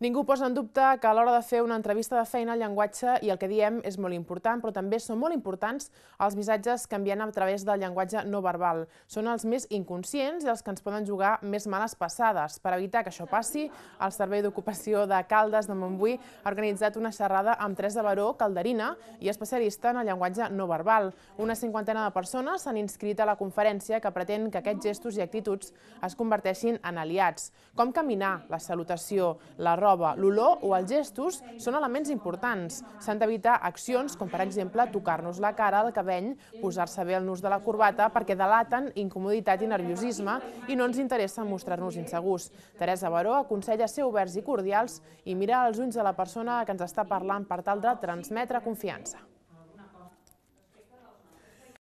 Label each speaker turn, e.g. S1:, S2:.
S1: Ningú posa en dubte que a l'hora de fer una entrevista de feina el llenguatge i el que diem és molt important, però també són molt importants els missatges que envien a través del llenguatge no verbal. Són els més inconscients i els que ens poden jugar més males passades. Per evitar que això passi, el Servei d'Ocupació de Caldes de Montbui ha organitzat una xerrada amb Teresa Baró, calderina i especialista en el llenguatge no verbal. Una cinquantena de persones s'han inscrit a la conferència que pretén que aquests gestos i actituds es converteixin en aliats, com caminar, la salutació, la roba, roba, l'olor o els gestos són elements importants. S'han d'evitar accions com, per exemple, tocar-nos la cara, el cabell, posar-se bé el nus de la corbata perquè delaten incomoditat i nerviosisme i no ens interessa mostrar-nos insegurs. Teresa Baró aconsella ser oberts i cordials i mirar als ulls de la persona que ens està parlant per tal de transmetre confiança.